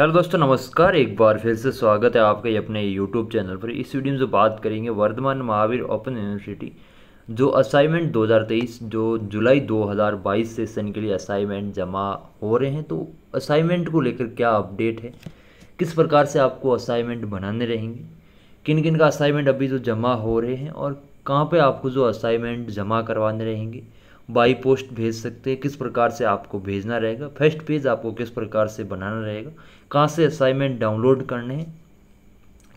hello दोस्तों नमस्कार एक बार फिर से स्वागत है आपका अपने यूट्यूब चैनल पर इस वीडियो में जो बात करेंगे वर्धमान महावीर ओपन यूनिवर्सिटी जो असाइनमेंट 2023 जो जुलाई 2022 सेशन के लिए असाइनमेंट जमा हो रहे हैं तो असाइनमेंट को लेकर क्या अपडेट है किस प्रकार से आपको असाइनमेंट बनाने रहेंगे किन किन का असाइनमेंट अभी जो जमा हो रहे हैं और कहाँ पर आपको जो असाइनमेंट जमा करवाने रहेंगे बाई पोस्ट भेज सकते हैं किस प्रकार से आपको भेजना रहेगा फर्स्ट पेज आपको किस प्रकार से बनाना रहेगा कहाँ से असाइनमेंट डाउनलोड करने हैं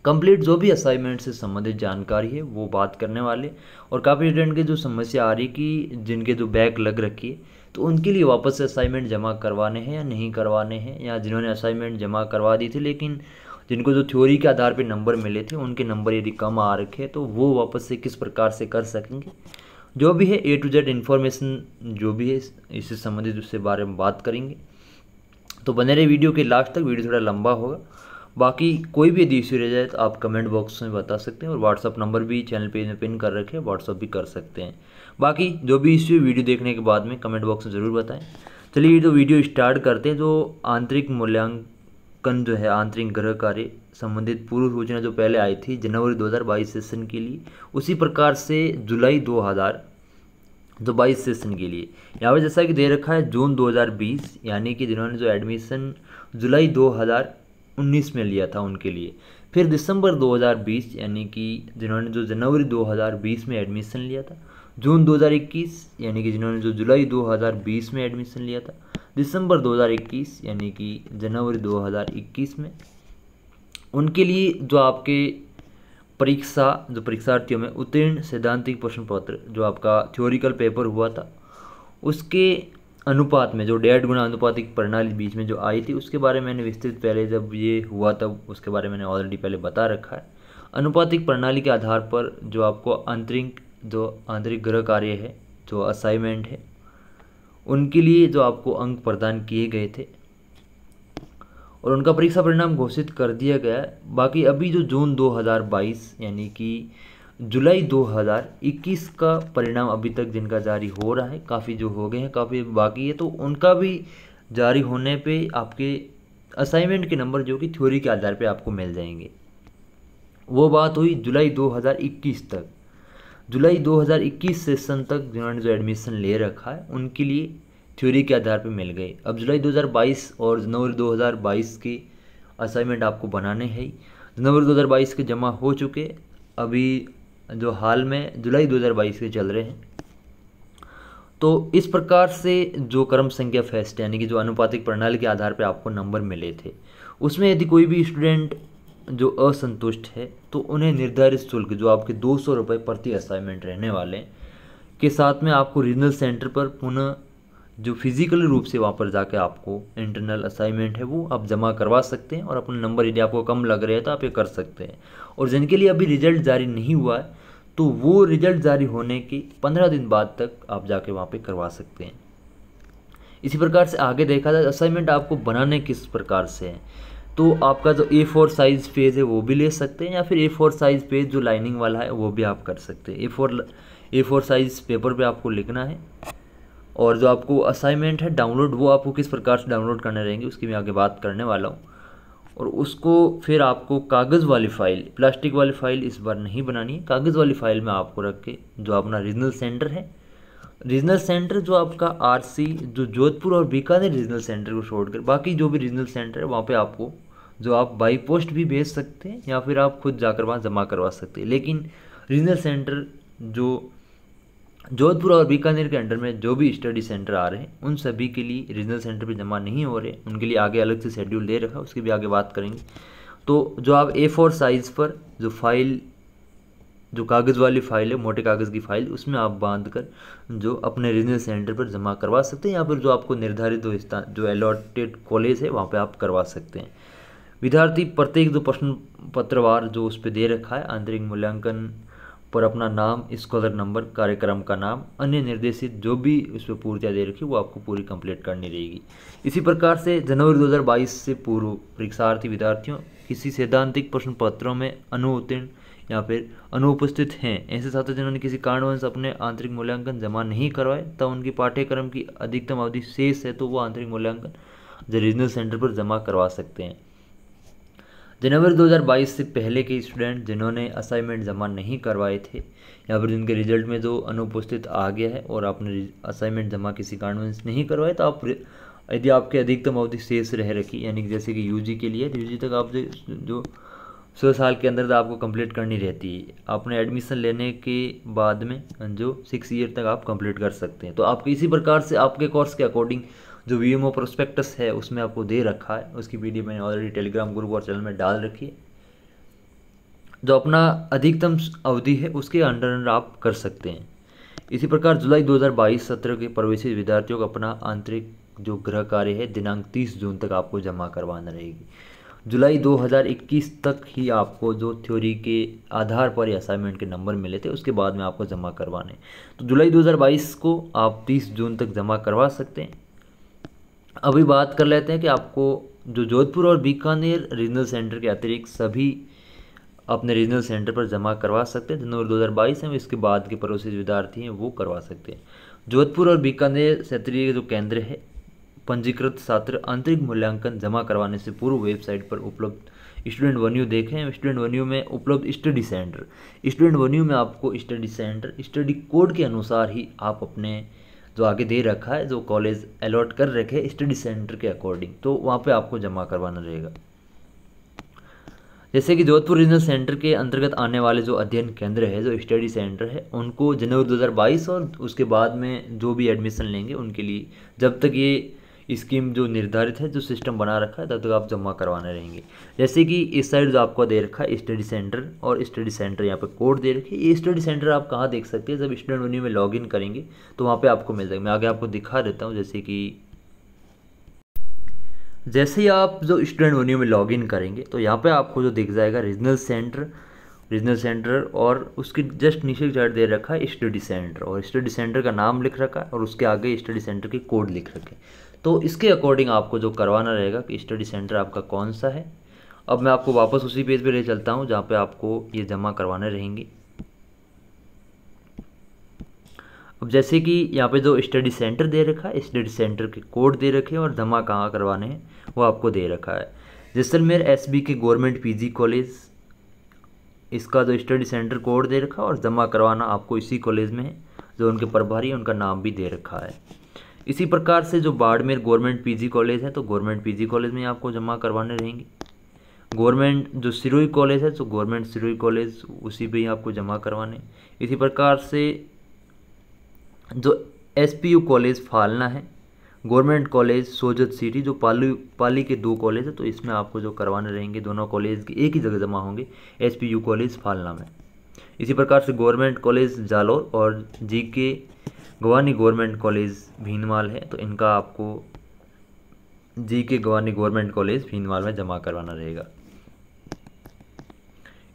कंप्लीट जो भी असाइनमेंट से संबंधित जानकारी है वो बात करने वाले और काफ़ी स्टूडेंट की जो समस्या आ रही कि जिनके जो बैग लग रखी है तो उनके लिए वापस से असाइनमेंट जमा करवाने हैं या नहीं करवाने हैं या जिन्होंने असाइनमेंट जमा करवा दी थी लेकिन जिनको जो थ्योरी के आधार पर नंबर मिले थे उनके नंबर यदि कम आ रखे तो वो वापस से किस प्रकार से कर सकेंगे जो भी है ए टू जेड इन्फॉर्मेशन जो भी है इससे संबंधित उससे बारे में बात करेंगे तो बने रहे वीडियो के लास्ट तक वीडियो थोड़ा लंबा होगा बाकी कोई भी यदि इश्यू रह जाए तो आप कमेंट बॉक्स में बता सकते हैं और व्हाट्सअप नंबर भी चैनल पेज में पिन कर रखे व्हाट्सअप भी कर सकते हैं बाकी जो भी इश्यू वीडियो देखने के बाद में कमेंट बॉक्स में ज़रूर बताएं चलिए तो वीडियो स्टार्ट करते हैं जो तो आंतरिक मूल्यांकन जो है आंतरिक ग्रह कार्य संबंधित पूर्व योजना जो पहले आई थी जनवरी 2022 सेशन के लिए उसी प्रकार से जुलाई 2000 जो बाईस सेशन के लिए यहाँ पर जैसा कि दे रखा है जून 2020 यानी कि जिन्होंने जो एडमिशन जुलाई 2019 में लिया था उनके लिए फिर दिसंबर 2020 यानी कि जिन्होंने जो जनवरी 2020 में एडमिशन लिया था जून 2021 यानी कि जिन्होंने जो जुलाई 2020 में एडमिशन लिया था दिसंबर 2021 यानी कि जनवरी 2021 में उनके लिए जो आपके परीक्षा जो परीक्षार्थियों में उत्तीर्ण सैद्धांतिक प्रश्न पत्र जो आपका थ्योरिकल पेपर हुआ था उसके अनुपात में जो डेढ़ गुना अनुपातिक प्रणाली बीच में जो आई थी उसके बारे में मैंने विस्तृत पहले जब ये हुआ तब उसके बारे में मैंने ऑलरेडी पहले बता रखा है अनुपातिक प्रणाली के आधार पर जो आपको आंतरिक जो आंतरिक गृह कार्य है जो असाइनमेंट है उनके लिए जो आपको अंक प्रदान किए गए थे और उनका परीक्षा परिणाम घोषित कर दिया गया है बाकी अभी जो जून 2022 यानी कि जुलाई 2021 का परिणाम अभी तक जिनका जारी हो रहा है काफ़ी जो हो गए हैं काफ़ी बाकी है तो उनका भी जारी होने पे आपके असाइनमेंट के नंबर जो कि थ्योरी के आधार पे आपको मिल जाएंगे वो बात हुई जुलाई 2021 तक जुलाई 2021 सेशन तक जिन्होंने जो एडमिशन ले रखा है उनके लिए थ्योरी के आधार पर मिल गए अब जुलाई 2022 और जनवरी 2022 की असाइनमेंट आपको बनाने हैं जनवरी 2022 के जमा हो चुके अभी जो हाल में जुलाई 2022 के चल रहे हैं तो इस प्रकार से जो कर्म संख्या फेस्ट यानी कि जो अनुपातिक प्रणाली के आधार पर आपको नंबर मिले थे उसमें यदि कोई भी स्टूडेंट जो असंतुष्ट है तो उन्हें निर्धारित शुल्क जो आपके दो सौ रुपये प्रति असाइनमेंट रहने वाले के साथ में आपको रीजनल सेंटर पर पुनः जो फिजिकल रूप से वहाँ पर जाके आपको इंटरनल असाइनमेंट है वो आप जमा करवा सकते हैं और अपना नंबर यदि आपको कम लग रहे हैं तो आप ये कर सकते हैं और जिनके लिए अभी रिजल्ट जारी नहीं हुआ है तो वो रिजल्ट जारी होने के पंद्रह दिन बाद तक आप जाके वहाँ पर करवा सकते हैं इसी प्रकार से आगे देखा जाए असाइनमेंट आपको बनाने किस प्रकार से है तो आपका जो ए फोर साइज़ पेज है वो भी ले सकते हैं या फिर ए फोर साइज़ पेज जो लाइनिंग वाला है वो भी आप कर सकते हैं A four A four size paper पे आपको लिखना है और जो आपको असाइनमेंट है डाउनलोड वो आपको किस प्रकार से डाउनलोड करने रहेंगे उसकी मैं आगे बात करने वाला हूँ और उसको फिर आपको कागज़ वाली फ़ाइल प्लास्टिक वाली फ़ाइल इस बार नहीं बनानी है कागज़ वाली फ़ाइल में आपको रख के जो अपना रीजनल सेंटर है रीजनल सेंटर जो आपका आरसी जो जोधपुर और बीकानेर रीजनल सेंटर को छोड़कर बाकी जो भी रीजनल सेंटर है वहाँ पे आपको जो आप बाई पोस्ट भी भेज सकते हैं या फिर आप खुद जाकर वहाँ जमा करवा सकते हैं लेकिन रीजनल सेंटर जो जोधपुर और बीकानेर के अंडर में जो भी स्टडी सेंटर आ रहे हैं उन सभी के लिए रीजनल सेंटर पर जमा नहीं हो रहे उनके लिए आगे अलग से शेड्यूल दे रखा उसकी भी आगे बात करेंगे तो जो आप ए फोर साइज़ पर जो फाइल जो कागज़ वाली फाइल है मोटे कागज़ की फाइल उसमें आप बांध कर जो अपने रीजनल सेंटर पर जमा करवा सकते हैं या फिर जो आपको निर्धारित हो स्थान जो अलॉटेड कॉलेज है वहाँ पर आप करवा सकते हैं विद्यार्थी प्रत्येक जो प्रश्न पत्रवार जो उस पर दे रखा है आंतरिक मूल्यांकन पर अपना नाम स्कॉलर नंबर कार्यक्रम का नाम अन्य निर्देशित जो भी उस पर पूर्तियाँ दे रखी वो आपको पूरी कंप्लीट करनी रहेगी इसी प्रकार से जनवरी 2022 से पूर्व परीक्षार्थी विद्यार्थियों किसी सैद्धांतिक प्रश्न पत्रों में अनुत्तीर्ण या फिर अनुपस्थित हैं ऐसे छात्र जिन्होंने किसी कारणवश अपने आंतरिक मूल्यांकन जमा नहीं करवाए तब उनकी पाठ्यक्रम की अधिकतम अवधि शेष है तो वो आंतरिक मूल्यांकन रीजनल सेंटर पर जमा करवा सकते हैं जनवरी 2022 से पहले के स्टूडेंट जिन्होंने असाइनमेंट जमा नहीं करवाए थे या फिर जिनके रिजल्ट में जो अनुपस्थित आ गया है और आपने असाइनमेंट जमा किसी कारण नहीं करवाए तो आप यदि आपके अधिकतम अवधि शेष रह रखी यानी जैसे कि यूजी के लिए यूजी तो तक आप जो सौ साल के अंदर तो आपको कंप्लीट करनी रहती है आपने एडमिशन लेने के बाद में जो सिक्स ईयर तक आप कंप्लीट कर सकते हैं तो आप इसी प्रकार से आपके कोर्स के अकॉर्डिंग जो वी एम ओ प्रोस्पेक्टस है उसमें आपको दे रखा है उसकी पी मैंने ऑलरेडी टेलीग्राम ग्रुप और चैनल में डाल रखी है जो अपना अधिकतम अवधि है उसके अंडर अंडर आप कर सकते हैं इसी प्रकार जुलाई 2022 सत्र के प्रवेशित विद्यार्थियों का अपना आंतरिक जो गृह कार्य है दिनांक 30 जून तक आपको जमा करवाना रहेगी जुलाई 2021 तक ही आपको जो थ्योरी के आधार पर असाइनमेंट के नंबर मिले थे उसके बाद में आपको जमा करवाने तो जुलाई 2022 को आप 30 जून तक जमा करवा सकते हैं अभी बात कर लेते हैं कि आपको जो जोधपुर और बीकानेर रीजनल सेंटर के अतिरिक्त सभी अपने रीजनल सेंटर पर जमा करवा सकते हैं जनवरी दो हज़ार बाईस में इसके बाद के पड़ोसी विद्यार्थी हैं वो करवा सकते हैं जोधपुर और बीकानेर क्षेत्रीय जो केंद्र है पंजीकृत छात्र आंतरिक मूल्यांकन जमा करवाने से पूर्व वेबसाइट पर उपलब्ध स्टूडेंट वन्यू देखें स्टूडेंट वन्यू में उपलब्ध स्टडी सेंटर स्टूडेंट वन्यू में आपको स्टडी सेंटर स्टडी कोड के अनुसार ही आप अपने जो आगे दे रखा है जो कॉलेज अलॉट कर रखे है स्टडी सेंटर के अकॉर्डिंग तो वहाँ पे आपको जमा करवाना रहेगा जैसे कि जोधपुर रीजनल सेंटर के अंतर्गत आने वाले जो अध्ययन केंद्र है जो स्टडी सेंटर है उनको जनवरी 2022 और उसके बाद में जो भी एडमिशन लेंगे उनके लिए जब तक ये स्कीम जो निर्धारित है जो सिस्टम बना रखा है तब तक आप जमा करवाने रहेंगे जैसे कि इस साइड जो आपको दे रखा है स्टडी सेंटर और स्टडी सेंटर यहाँ पे कोड दे रखी है ये स्टडी सेंटर आप कहाँ देख सकते हैं जब स्टूडेंट यूनियन में लॉग इन करेंगे तो वहाँ पर आपको मिल जाएगा मैं आगे आपको दिखा देता हूँ जैसे कि जैसे ही आप जो स्टूडेंट यूनियन में लॉग इन करेंगे तो यहाँ पर आपको जो दिख जाएगा रीजनल सेंटर रीजनल सेंटर और उसके जस्ट नीचे चार्ट दे रखा है स्टडी सेंटर और स्टडी सेंटर का नाम लिख रखा है और उसके आगे स्टडी सेंटर के कोड लिख रखे तो इसके अकॉर्डिंग आपको जो करवाना रहेगा कि स्टडी सेंटर आपका कौन सा है अब मैं आपको वापस उसी पेज पे ले चलता हूँ जहाँ पे आपको ये जमा करवाने रहेंगे अब जैसे कि यहाँ पे जो स्टडी सेंटर दे रखा है स्टडी सेंटर के कोड दे रखे हैं और जमा कहाँ करवाने हैं वो आपको दे रखा है Jaisalmer S B K government P college इसका जो स्टडी सेंटर कोड दे रखा है और जमा करवाना आपको इसी कॉलेज में है जो उनके प्रभारी है उनका नाम भी दे रखा है इसी प्रकार से जो बाड़मेर गवर्नमेंट पीजी कॉलेज है तो गवर्नमेंट पीजी कॉलेज में आपको जमा करवाने रहेंगे गवर्नमेंट जो सिरोई कॉलेज है तो गवर्नमेंट सिरोई कॉलेज उसी पर ही आपको जमा करवाने इसी प्रकार से जो एस कॉलेज फालना है गवर्नमेंट कॉलेज सोजत सिटी जो पाली पाली के दो कॉलेज है तो इसमें आपको जो करवाने रहेंगे दोनों कॉलेज के एक ही जगह जमा होंगे एस कॉलेज फालना में इसी प्रकार से गवर्नमेंट कॉलेज जालोर और जी के गवानी गवर्नमेंट कॉलेज भीनवाल है तो इनका आपको जी के गवानी गवर्नमेंट कॉलेज भीनवाल में जमा करवाना रहेगा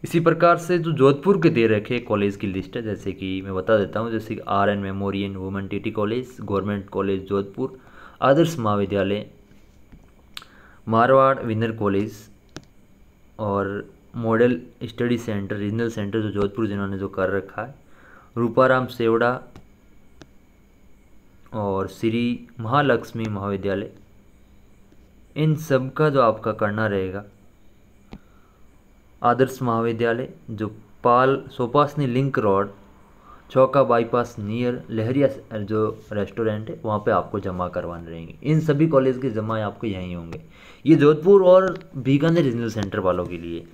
इसी प्रकार से जो जोधपुर के दे रखे कॉलेज की लिस्ट है जैसे कि मैं बता देता हूँ जैसे कि R N memorial women T college government college Jodhpur Adarsh Mahavidyalaya Marwar विनर कॉलेज और model study centre regional centre जो जोधपुर जिन्होंने जो कर रखा है रूपाराम सेवड़ा और श्री महालक्ष्मी महाविद्यालय इन सब का जो आपका करना रहेगा आदर्श महाविद्यालय जो Pal Sopasni link road Choka bypass near Lahariya जो रेस्टोरेंट है वहाँ पे आपको जमा करवाने रहेंगे इन सभी कॉलेज के जमा आपको यहीं होंगे ये जोधपुर और बीकानेर रीजनल सेंटर वालों के लिए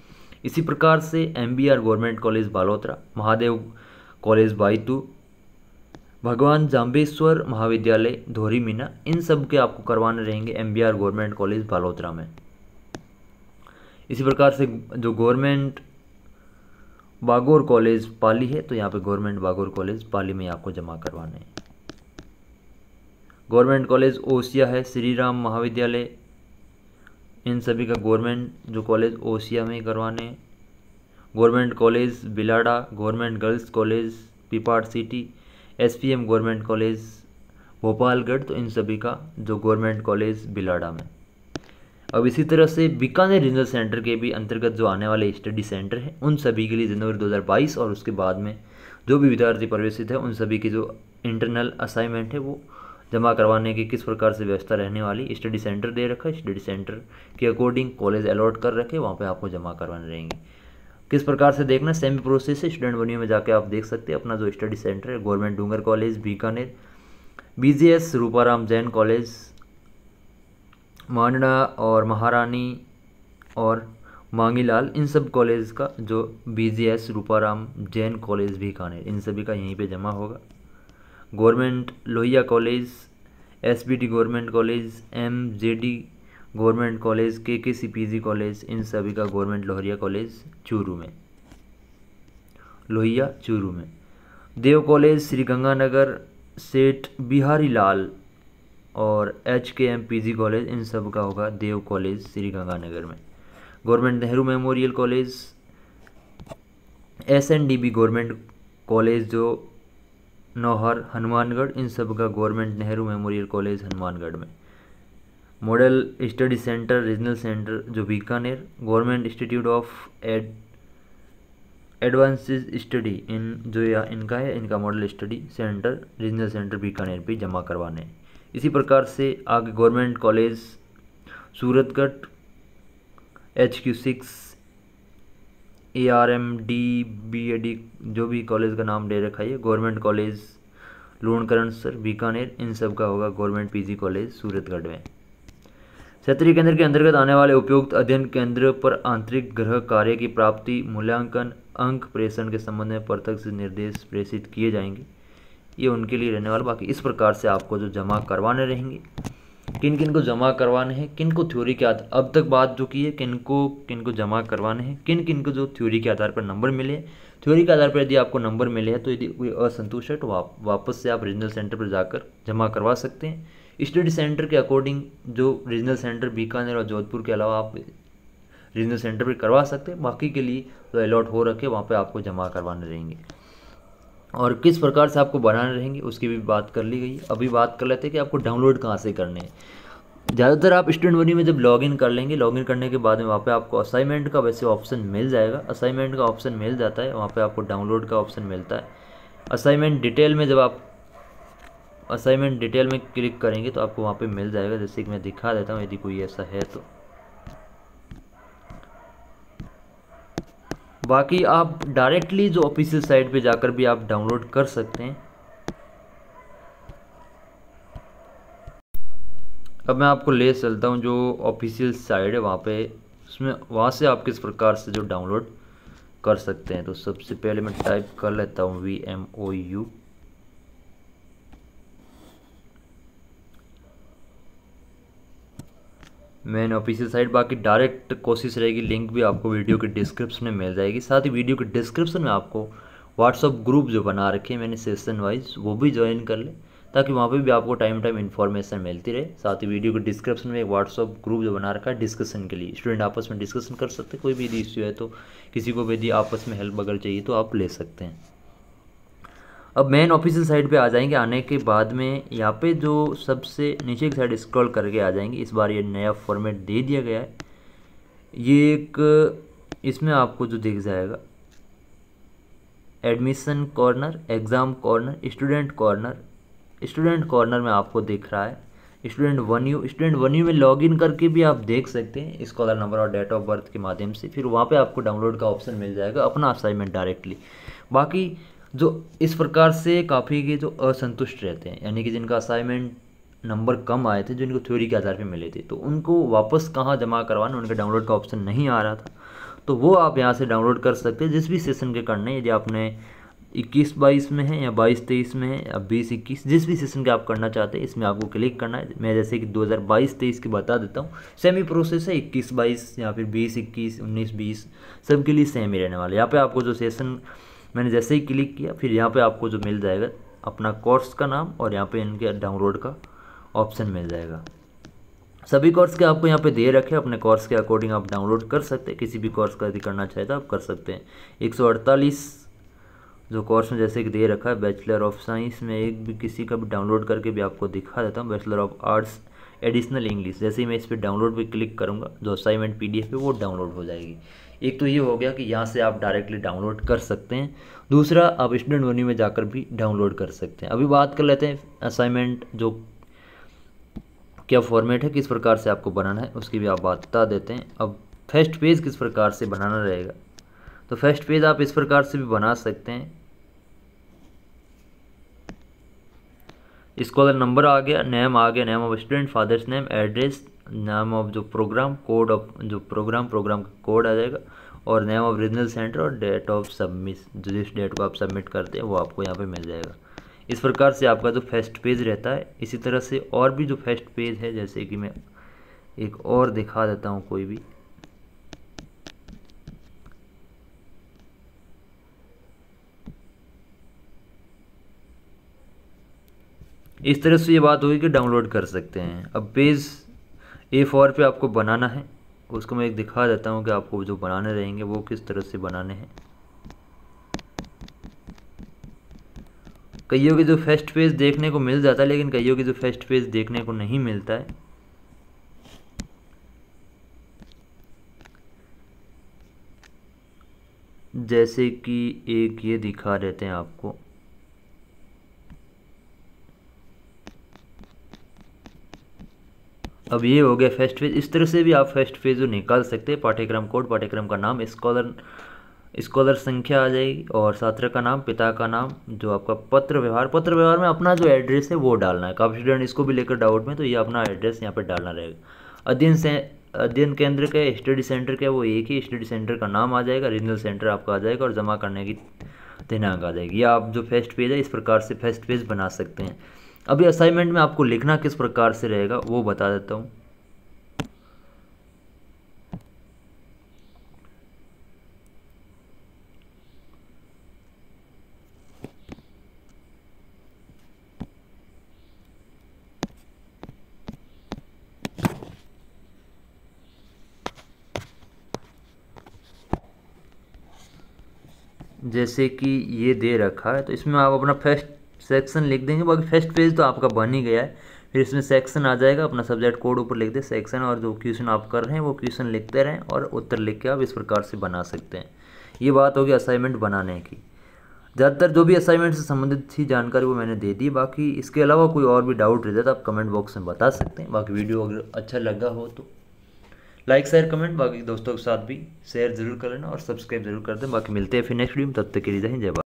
इसी प्रकार से M government college Balotra Mahadev college Baytu Bhagwan Jambeshwar महाविद्यालय धोरी मीना इन सब के आपको करवाने रहेंगे एम गवर्नमेंट कॉलेज बालोतरा में इसी प्रकार से जो गवर्नमेंट बागोर कॉलेज पाली है तो यहाँ पे गवर्नमेंट बागोर कॉलेज पाली में आपको जमा करवाने हैं गवर्नमेंट कॉलेज ओसिया है श्री राम महाविद्यालय इन सभी का गवर्नमेंट जो कॉलेज ओसिया में करवाने हैं government college Bilara government girls college Pipar city S P M government college Bhopalgarh तो इन सभी का जो गवर्नमेंट कॉलेज बिलाड़ा में अब इसी तरह से बीकानेर रीजनल सेंटर के भी अंतर्गत जो आने वाले स्टडी सेंटर हैं उन सभी के लिए जनवरी 2022 और उसके बाद में जो भी विद्यार्थी प्रवेशित है उन सभी की जो इंटरनल असाइनमेंट है वो जमा करवाने की किस प्रकार से व्यवस्था रहने वाली स्टडी सेंटर दे रखा है स्टडी सेंटर के अकॉर्डिंग कॉलेज अलॉट कर रखे वहाँ पर आपको जमा करवाने रहेंगे किस प्रकार से देखना सेमी प्रोसेस से स्टूडेंट वनियो में जाके आप देख सकते हैं अपना जो स्टडी सेंटर है government Dungar college Bikaner BGS Ruparam Jain college Manda और महारानी और मांगीलाल इन सब कॉलेज का जो बीजीएस रूपाराम जैन कॉलेज बीकानेर इन सभी का यहीं पे जमा होगा government Lohia college SBT government college MJD government college के K C P G college इन सभी का गवर्नमेंट लोहरिया कॉलेज चूरू में लोहिया चूरू में देव कॉलेज श्री गंगानगर सेठ बिहारी लाल और H K M P G college इन सब का होगा देव कॉलेज श्री गंगानगर में government Nehru memorial college S N D B government college जो नौहर हनुमानगढ़ इन सब का government Nehru memorial college Hanumangarh में model study centre regional centre जो Bikaner government institute of ad advance study in जो या इनका है इनका model study centre regional centre Bikaner पे जमा करवाने इसी प्रकार से आगे government college Suratgarh H Q six A R M D B A D जो भी कॉलेज का नाम दे रखा है government college Lunkaransar Bikaner इन सब का होगा गवर्नमेंट पीजी कॉलेज सूरतगढ़ में क्षेत्रीय केंद्र के अंतर्गत आने वाले उपयुक्त अध्ययन केंद्र पर आंतरिक ग्रह कार्य की प्राप्ति मूल्यांकन अंक प्रेषण के संबंध में पृथक से निर्देश प्रेषित किए जाएंगे ये उनके लिए रहने वाला बाकी इस प्रकार से आपको जो जमा करवाने रहेंगे किन किन को जमा करवाने हैं किन को थ्योरी के आधार अब तक बात जो की है किन को किन को जमा करवाने हैं किन किन को जो थ्योरी के आधार पर नंबर मिले थ्योरी के आधार पर यदि आपको नंबर मिले हैं तो यदि कोई असंतुष्ट है तो वापस से आप रीजनल सेंटर पर जाकर जमा करवा सकते हैं स्टडी सेंटर के अकॉर्डिंग जो रीजनल सेंटर बीकानेर और जोधपुर के अलावा आप रीजनल सेंटर पर करवा सकते हैं बाकी के लिए जो तो अलॉट हो रखे वहाँ पर आपको जमा करवाने रहेंगे और किस प्रकार से आपको बनाने रहेंगे उसकी भी बात कर ली गई अभी बात कर लेते हैं कि आपको डाउनलोड कहाँ से करने हैं ज़्यादातर आप स्टूडेंट वनी में जब लॉगिन कर लेंगे लॉगिन करने के बाद में वहाँ पे आपको असाइनमेंट का वैसे ऑप्शन मिल जाएगा असाइनमेंट का ऑप्शन मिल जाता है वहाँ पे आपको डाउनलोड का ऑप्शन मिलता है असाइनमेंट डिटेल में जब आप असाइनमेंट डिटेल में क्लिक करेंगे तो आपको वहाँ पे मिल जाएगा जैसे कि मैं दिखा देता हूँ यदि कोई ऐसा है तो बाकी आप डायरेक्टली जो ऑफिशियल साइट पे जाकर भी आप डाउनलोड कर सकते हैं अब मैं आपको ले चलता हूँ जो ऑफिशियल साइट है वहाँ पे उसमें वहाँ से आप किस प्रकार से जो डाउनलोड कर सकते हैं तो सबसे पहले मैं टाइप कर लेता हूँ V M O U main official site बाकी डायरेक्ट कोशिश रहेगी लिंक भी आपको वीडियो के डिस्क्रिप्शन में मिल जाएगी साथ ही वीडियो के डिस्क्रिप्शन में आपको व्हाट्सअप ग्रुप जो बना रखे हैं मैंने सेशन वाइज वो भी ज्वाइन कर लें ताकि वहाँ पे भी आपको टाइम टाइम इन्फॉर्मेशन मिलती रहे साथ ही वीडियो के डिस्क्रिप्शन में एक व्हाट्सअप ग्रुप जो बना रखा है डिस्कशन के लिए स्टूडेंट आपस में डिस्कशन कर सकते हैं कोई भी यदि इश्यू है तो किसी को भी यदि आपस में हेल्प अगर चाहिए तो आप ले सकते हैं अब मेन ऑफिशियल साइट पे आ जाएंगे आने के बाद में यहाँ पे जो सबसे नीचे की साइड स्क्रॉल करके आ जाएंगे इस बार ये नया फॉर्मेट दे दिया गया है ये एक इसमें आपको जो दिख जाएगा admission corner exam corner student corner student corner में आपको दिख रहा है student union student union में लॉगिन करके भी आप देख सकते हैं स्कॉलर नंबर और डेट ऑफ बर्थ के माध्यम से फिर वहाँ पे आपको डाउनलोड का ऑप्शन मिल जाएगा अपना असाइनमेंट डायरेक्टली बाकी जो इस प्रकार से काफ़ी के जो असंतुष्ट रहते हैं यानी कि जिनका असाइनमेंट नंबर कम आए थे जो इनको थ्योरी के आधार पर मिले थे तो उनको वापस कहाँ जमा करवाना उनके डाउनलोड का ऑप्शन नहीं आ रहा था तो वो आप यहाँ से डाउनलोड कर सकते हैं जिस भी सेशन के करने यदि आपने इक्कीस बाईस में है या बाईस तेईस में है या बीस इक्कीस जिस भी सेशन के आप करना चाहते हैं इसमें आपको क्लिक करना है मैं जैसे कि दो हज़ार बाईस तेईस की बता देता हूँ सेमी प्रोसेस है इक्कीस बाईस या फिर बीस इक्कीस उन्नीस बीस सब के लिए सेम ही रहने वाले यहाँ पे आपको जो सेशन मैंने जैसे ही क्लिक किया फिर यहाँ पे आपको जो मिल जाएगा अपना कोर्स का नाम और यहाँ पे इनके डाउनलोड का ऑप्शन मिल जाएगा सभी कोर्स के आपको यहाँ पे दे रखे अपने कोर्स के अकॉर्डिंग आप डाउनलोड कर सकते हैं किसी भी कोर्स का यदि करना चाहे तो आप कर सकते हैं एक जो कोर्स में जैसे कि दे रखा है बैचलर ऑफ साइंस में एक भी किसी का भी डाउनलोड करके भी आपको दिखा देता हूँ bachelor of arts additional English जैसे ही मैं इस पर डाउनलोड पर क्लिक करूँगा जो असाइनमेंट पी है वो डाउनलोड हो जाएगी एक तो ये हो गया कि यहाँ से आप डायरेक्टली डाउनलोड कर सकते हैं दूसरा आप स्टूडेंट वनी में जाकर भी डाउनलोड कर सकते हैं अभी बात कर लेते हैं असाइनमेंट जो क्या फॉर्मेट है किस प्रकार से आपको बनाना है उसकी भी आप बात बता देते हैं अब फर्स्ट पेज किस प्रकार से बनाना रहेगा तो फर्स्ट पेज आप इस प्रकार से भी बना सकते हैं इसको अगर नंबर आ गया नेम आ गया name of student father's name address नाम ऑफ जो प्रोग्राम कोड ऑफ जो प्रोग्राम प्रोग्राम का कोड आ जाएगा और नेम ऑफ रीजनल सेंटर और डेट ऑफ सबमिट जो जिस डेट को आप सबमिट करते हैं वो आपको यहाँ पे मिल जाएगा इस प्रकार से आपका जो फर्स्ट पेज रहता है इसी तरह से और भी जो फर्स्ट पेज है जैसे कि मैं एक और दिखा देता हूँ कोई भी इस तरह से ये बात होगी कि डाउनलोड कर सकते हैं अब पेज ए फोर पर आपको बनाना है उसको मैं एक दिखा देता हूँ कि आपको जो बनाने रहेंगे वो किस तरह से बनाने हैं कईयों के जो फर्स्ट पेज देखने को मिल जाता है लेकिन कईयों के जो फर्स्ट पेज देखने को नहीं मिलता है जैसे कि एक ये दिखा देते हैं आपको अब ये हो गया फर्स्ट फेज इस तरह से भी आप फर्स्ट फेज जो निकाल सकते हैं पाठ्यक्रम कोड पाठ्यक्रम का नाम स्कॉलर स्कॉलर संख्या आ जाएगी और छात्र का नाम पिता का नाम जो आपका पत्र व्यवहार पत्र व्यवहार में अपना जो एड्रेस है वो डालना है काफ़ी स्टूडेंट इसको भी लेकर डाउट में तो ये अपना एड्रेस यहाँ पर डालना रहेगा अध्ययन से अध्ययन केंद्र के स्टडी सेंटर के वो एक ही स्टडी सेंटर का नाम आ जाएगा रीजनल सेंटर आपका आ जाएगा और जमा करने की दिनांक आ जाएगी या आप जो फर्स्ट पेज है इस प्रकार से फर्स्ट पेज बना सकते हैं अभी असाइनमेंट में आपको लिखना किस प्रकार से रहेगा वो बता देता हूँ जैसे कि ये दे रखा है तो इसमें आप अपना फर्स्ट सेक्शन लिख देंगे बाकी फर्स्ट पेज तो आपका बन ही गया है फिर इसमें सेक्शन आ जाएगा अपना सब्जेक्ट कोड ऊपर लिख दे सेक्शन और जो क्वेश्चन आप कर रहे हैं वो क्वेश्चन लिखते रहें और उत्तर लिख के आप इस प्रकार से बना सकते हैं ये बात होगी असाइनमेंट बनाने की ज़्यादातर जो भी असाइनमेंट से संबंधित थी जानकारी वो मैंने दे दी बाकी इसके अलावा कोई और भी डाउट रहता तो आप कमेंट बॉक्स में बता सकते हैं बाकी वीडियो अगर अच्छा लगा हो तो लाइक शेयर कमेंट बाकी दोस्तों के साथ भी शेयर जरूर कर लेना और सब्सक्राइब जरूर कर दें बाकी मिलते हैं फिर नेक्स्ट वीडियो में तब तक के लिए जय जय